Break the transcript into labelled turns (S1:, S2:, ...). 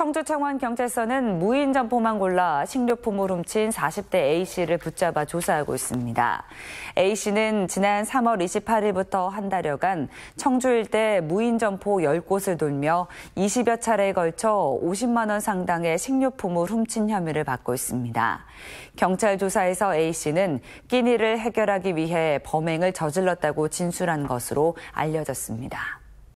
S1: 청주 청원 경찰서는 무인 점포만 골라 식료품을 훔친 40대 A씨를 붙잡아 조사하고 있습니다. A씨는 지난 3월 28일부터 한 달여간 청주 일대 무인 점포 10곳을 돌며 20여 차례에 걸쳐 50만 원 상당의 식료품을 훔친 혐의를 받고 있습니다. 경찰 조사에서 A씨는 끼니를 해결하기 위해 범행을 저질렀다고 진술한 것으로 알려졌습니다.